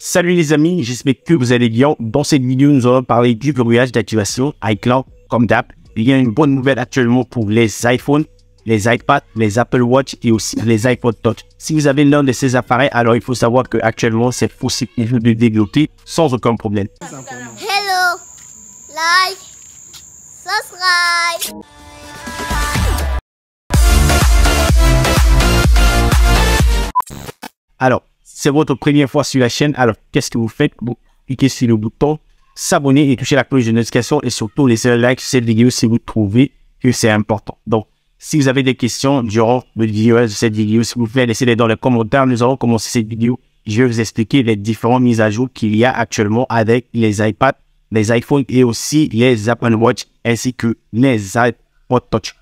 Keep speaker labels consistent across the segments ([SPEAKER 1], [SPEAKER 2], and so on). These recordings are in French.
[SPEAKER 1] Salut les amis, j'espère que vous allez bien. Dans cette vidéo, nous allons parler du verrouillage d'activation iCloud comme d'hab. Il y a une bonne nouvelle actuellement pour les iPhones, les iPads, les Apple Watch et aussi les iPod Touch. Si vous avez l'un de ces appareils, alors il faut savoir que actuellement c'est possible de développer sans aucun problème. Hello, like, subscribe. Alors, c'est votre première fois sur la chaîne, alors qu'est-ce que vous faites Vous cliquez sur le bouton s'abonner et toucher la cloche de notification et surtout laisser un like sur cette vidéo si vous trouvez que c'est important. Donc, si vous avez des questions durant le vidéo de cette vidéo, si vous pouvez laissez-les dans les commentaires. Nous allons commencer cette vidéo. Je vais vous expliquer les différentes mises à jour qu'il y a actuellement avec les iPads, les iPhones et aussi les Apple Watch ainsi que les iPod Touch.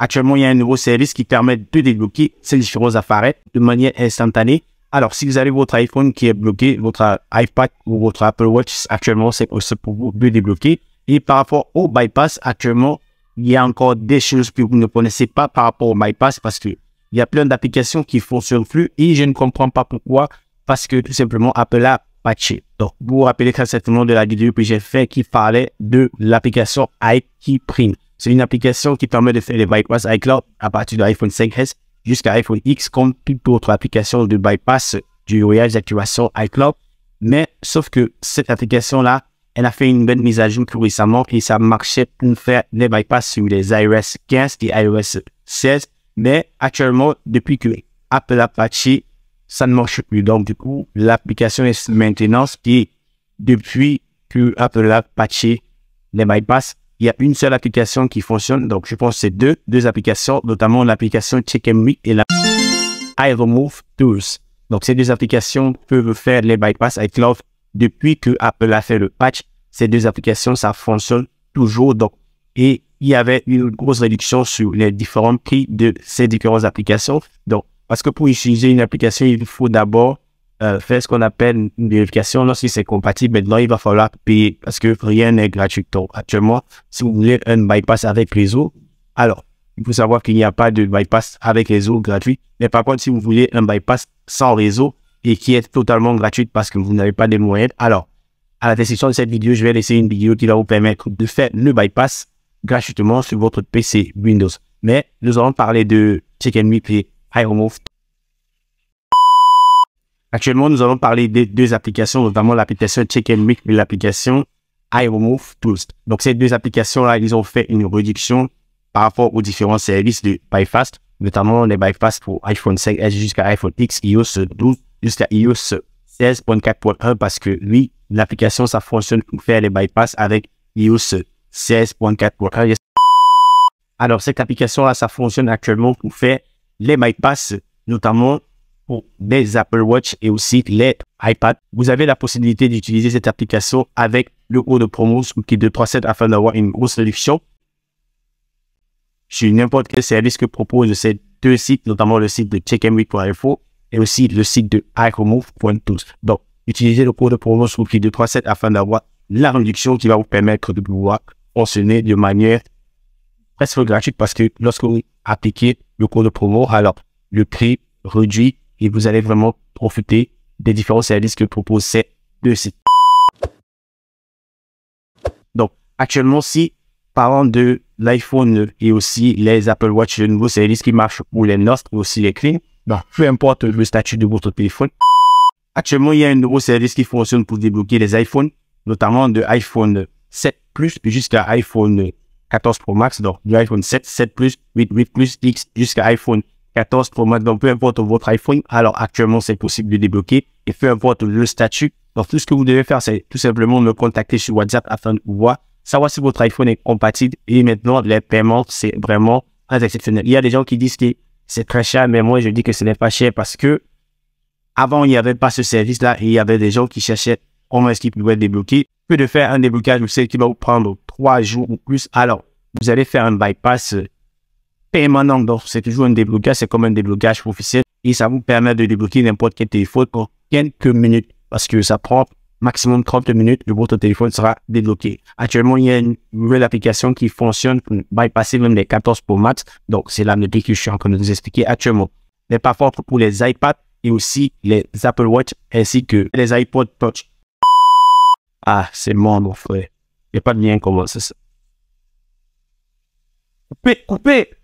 [SPEAKER 1] Actuellement, il y a un nouveau service qui permet de débloquer ces différents appareils de manière instantanée. Alors, si vous avez votre iPhone qui est bloqué, votre iPad ou votre Apple Watch, actuellement, c'est pour vous de débloquer. Et par rapport au bypass, actuellement, il y a encore des choses que vous ne connaissez pas par rapport au bypass parce que il y a plein d'applications qui fonctionnent sur le flux et je ne comprends pas pourquoi parce que tout simplement Apple a patché. Donc, vous vous rappelez très certainement de la vidéo que j'ai faite qui parlait de l'application iKeyprint. C'est une application qui permet de faire les bypass iCloud à partir de l'iPhone 5S jusqu'à iPhone X comme toute autre application de bypass du voyage d'activation iCloud. Mais sauf que cette application-là, elle a fait une bonne mise à jour plus récemment et ça marchait pour faire les bypass sur les iOS 15 et iOS 16. Mais actuellement, depuis que Apple a patché, ça ne marche plus. Donc, du coup, l'application est maintenance et depuis que Apple a patché les bypass, il y a une seule application qui fonctionne. Donc, je pense que c'est deux, deux applications, notamment l'application Check et la iRemove Tools. Donc, ces deux applications peuvent faire les bypass iCloud depuis que Apple a fait le patch. Ces deux applications, ça fonctionne toujours. Donc, et il y avait une grosse réduction sur les différents prix de ces différentes applications. Donc, parce que pour utiliser une application, il faut d'abord euh, faire ce qu'on appelle une vérification. si c'est compatible, maintenant, il va falloir payer parce que rien n'est gratuit. Donc, actuellement, si vous voulez un bypass avec réseau, alors, il faut savoir qu'il n'y a pas de bypass avec réseau gratuit. Mais par contre, si vous voulez un bypass sans réseau et qui est totalement gratuit parce que vous n'avez pas de moyens, alors, à la description de cette vidéo, je vais laisser une vidéo qui va vous permettre de faire le bypass gratuitement sur votre PC Windows. Mais nous allons parler de Chicken Whip et iRemove Actuellement, nous allons parler des deux applications, notamment l'application Check and Make et l'application iRemove Tools. Donc, ces deux applications-là, ils ont fait une réduction par rapport aux différents services de Bypass, notamment les Bypass pour iPhone 5S jusqu'à iPhone X, iOS 12 jusqu'à iOS 16.4.1 parce que lui, l'application, ça fonctionne pour faire les bypass avec iOS 16.4.1. Alors, cette application-là, ça fonctionne actuellement pour faire les bypass, notamment pour Apple Watch et aussi les iPad. Vous avez la possibilité d'utiliser cette application avec le cours de promo qui afin d'avoir une grosse réduction sur n'importe quel service que propose ces deux sites, notamment le site de checkmweek.info et aussi le site de iRemove.tools. Donc, utilisez le code de promo sous qui afin d'avoir la réduction qui va vous permettre de pouvoir fonctionner de manière presque gratuite parce que lorsque vous appliquez le code de promo, alors le prix réduit et vous allez vraiment profiter des différents services que propose ces deux sites. Donc, actuellement, si parlant de l'iPhone et aussi les Apple Watch, le nouveau service qui marche pour les nostres, aussi les clés, bah, peu importe le statut de votre téléphone. Actuellement, il y a un nouveau service qui fonctionne pour débloquer les iPhones, notamment de iPhone 7 Plus jusqu'à iPhone 14 Pro Max, donc du iPhone 7, 7 Plus, 8, 8 Plus, X jusqu'à iPhone 14 pour Max, donc peu importe votre iPhone, alors actuellement c'est possible de débloquer et peu importe le statut. Donc tout ce que vous devez faire, c'est tout simplement me contacter sur WhatsApp afin de voir savoir si votre iPhone est compatible. Et maintenant, les paiements, c'est vraiment très exceptionnel. Il y a des gens qui disent que c'est très cher, mais moi je dis que ce n'est pas cher parce que avant il n'y avait pas ce service-là et il y avait des gens qui cherchaient comment moins ce pouvait être débloquer. Que de faire un déblocage, vous savez qui va vous prendre trois jours ou plus. Alors, vous allez faire un bypass permanent. Donc, c'est toujours un déblocage, c'est comme un déblocage officiel et ça vous permet de débloquer n'importe quel téléphone pour quelques minutes parce que ça prend maximum 30 minutes le votre téléphone sera débloqué. Actuellement, il y a une nouvelle application qui fonctionne pour bypasser même les 14 pour maths. Donc, c'est la notification que je suis de vous expliquer actuellement. pas fort pour les iPads et aussi les Apple Watch ainsi que les iPod Touch. Ah, c'est mort, mon frère. Il n'y a pas de lien comment c'est ça. Coupez, coupez!